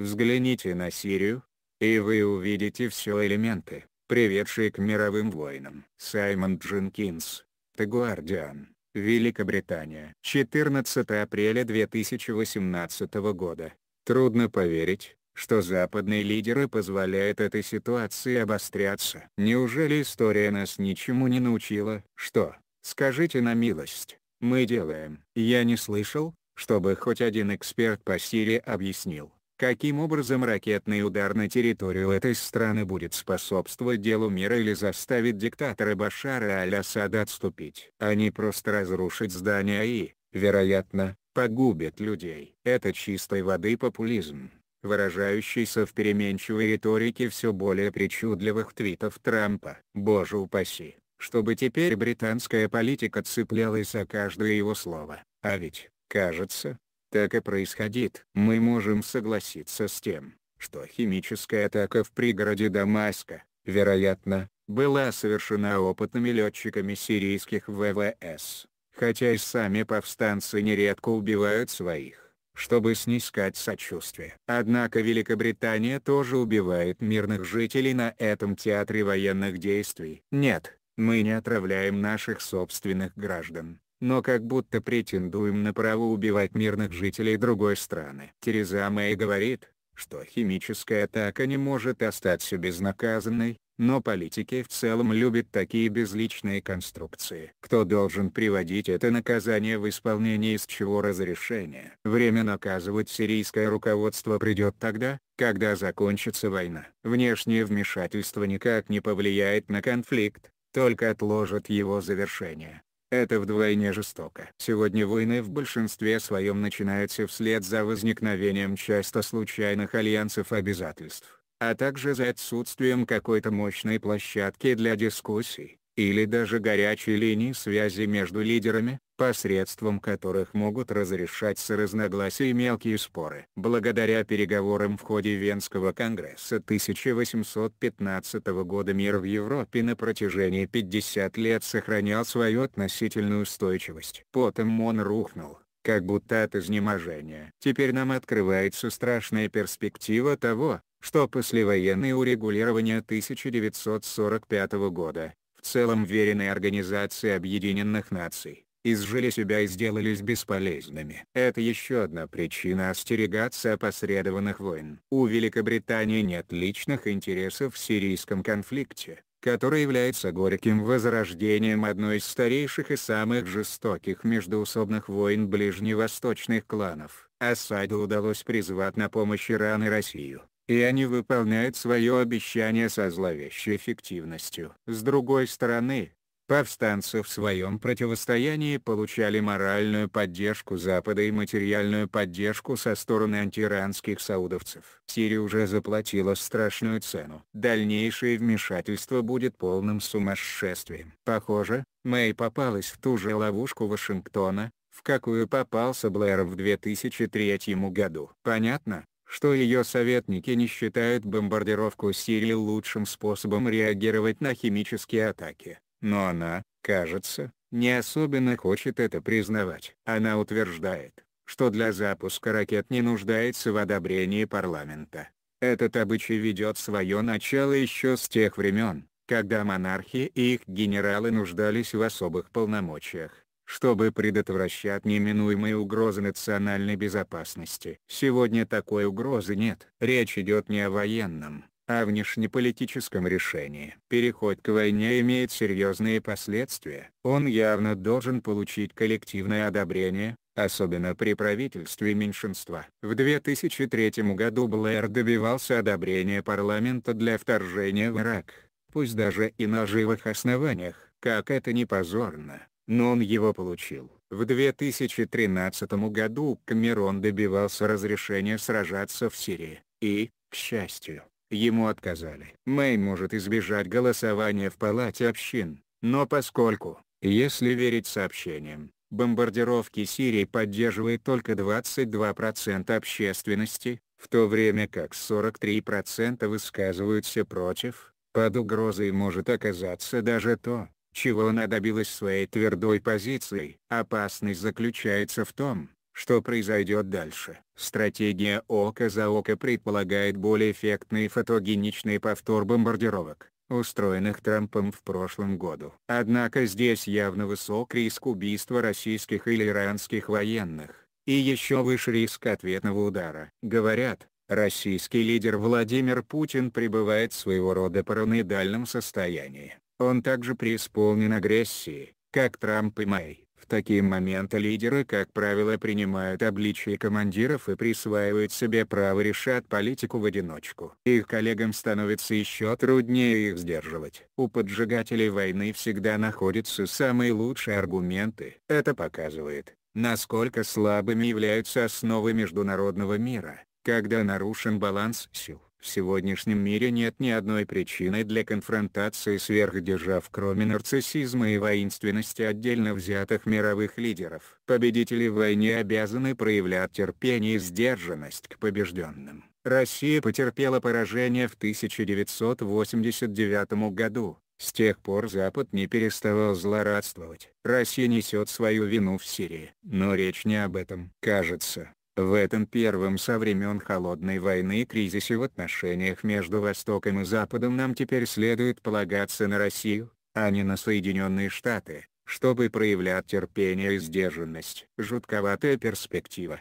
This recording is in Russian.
Взгляните на Сирию, и вы увидите все элементы, приведшие к мировым войнам. Саймон Джинкинс, The Guardian, Великобритания. 14 апреля 2018 года. Трудно поверить, что западные лидеры позволяют этой ситуации обостряться. Неужели история нас ничему не научила? Что, скажите на милость, мы делаем? Я не слышал, чтобы хоть один эксперт по Сирии объяснил, каким образом ракетный удар на территорию этой страны будет способствовать делу мира или заставит диктатора Башара аль-Асада отступить. Они а просто разрушат здания и, вероятно, погубят людей. Это чистой воды популизм, выражающийся в переменчивой риторике все более причудливых твитов Трампа. Боже упаси, чтобы теперь британская политика цеплялась за каждое его слово. А ведь, кажется, так и происходит. Мы можем согласиться с тем, что химическая атака в пригороде Дамаска, вероятно, была совершена опытными летчиками сирийских ВВС, хотя и сами повстанцы нередко убивают своих, чтобы снискать сочувствие. Однако Великобритания тоже убивает мирных жителей на этом театре военных действий. Нет, мы не отравляем наших собственных граждан, но как будто претендуем на право убивать мирных жителей другой страны. Тереза Мэй говорит, что химическая атака не может остаться безнаказанной, но политики в целом любят такие безличные конструкции. Кто должен приводить это наказание в исполнение из чего разрешение? Время наказывать сирийское руководство придет тогда, когда закончится война. Внешнее вмешательство никак не повлияет на конфликт, только отложит его завершение. Это вдвойне жестоко. Сегодня войны в большинстве своем начинаются вслед за возникновением часто случайных альянсов обязательств, а также за отсутствием какой-то мощной площадки для дискуссий, или даже горячей линии связи между лидерами, посредством которых могут разрешаться разногласия и мелкие споры. Благодаря переговорам в ходе Венского конгресса 1815 года мир в Европе на протяжении 50 лет сохранял свою относительную устойчивость. Потом он рухнул как будто от изнеможения. Теперь нам открывается страшная перспектива того, что послевоенное урегулирование 1945 года, в целом веренной Организации Объединенных Наций, изжили себя и сделались бесполезными. Это еще одна причина остерегаться опосредованных войн. У Великобритании нет личных интересов в сирийском конфликте, который является горьким возрождением одной из старейших и самых жестоких междоусобных войн ближневосточных кланов. Асаду удалось призвать на помощь Иран и Россию и они выполняют свое обещание со зловещей эффективностью. С другой стороны, Повстанцы в своем противостоянии получали моральную поддержку Запада и материальную поддержку со стороны антиранских саудовцев. Сирия уже заплатила страшную цену. Дальнейшее вмешательство будет полным сумасшествием. Похоже, Мэй попалась в ту же ловушку Вашингтона, в какую попался Блэр в 2003 году. Понятно? что ее советники не считают бомбардировку Сирии лучшим способом реагировать на химические атаки но она, кажется, не особенно хочет это признавать. Она утверждает, что для запуска ракет не нуждается в одобрении парламента. Этот обычай ведет свое начало еще с тех времен, когда монархи и их генералы нуждались в особых полномочиях, чтобы предотвращать неминуемые угрозы национальной безопасности. Сегодня такой угрозы нет. Речь идет не о военном, о внешнеполитическом решении. Переход к войне имеет серьезные последствия. Он явно должен получить коллективное одобрение, особенно при правительстве меньшинства. В 2003 году Блэр добивался одобрения парламента для вторжения в Ирак, пусть даже и на живых основаниях, как это не позорно, но он его получил. В 2013 году Камерон добивался разрешения сражаться в Сирии, и, к счастью, Ему отказали. Мэй может избежать голосования в Палате общин, но поскольку, если верить сообщениям, бомбардировки Сирии поддерживает только 22% общественности, в то время как 43% высказываются против, под угрозой может оказаться даже то, чего она добилась своей твердой позицией. Опасность заключается в том, что произойдет дальше. Стратегия око за око предполагает более эффектный фотогеничный повтор бомбардировок, устроенных Трампом в прошлом году. Однако здесь явно высок риск убийства российских или иранских военных, и еще выше риск ответного удара. Говорят, российский лидер Владимир Путин пребывает в своего рода параноидальном состоянии. Он также преисполнен агрессии, как Трамп и Мэй. В такие моменты лидеры как правило принимают обличие командиров и присваивают себе право решать политику в одиночку. Их коллегам становится еще труднее их сдерживать. У поджигателей войны всегда находятся самые лучшие аргументы. Это показывает, насколько слабыми являются основы международного мира, когда нарушен баланс сил. В сегодняшнем мире нет ни одной причины для конфронтации сверхдержав кроме нарциссизма и воинственности отдельно взятых мировых лидеров. Победители в войне обязаны проявлять терпение и сдержанность к побежденным. Россия потерпела поражение в 1989 году, с тех пор Запад не переставал злорадствовать. Россия несет свою вину в Сирии. Но речь не об этом. Кажется, в этом первом со времен Холодной войны кризисе в отношениях между Востоком и Западом нам теперь следует полагаться на Россию, а не на Соединенные Штаты, чтобы проявлять терпение и сдержанность. Жутковатая перспектива.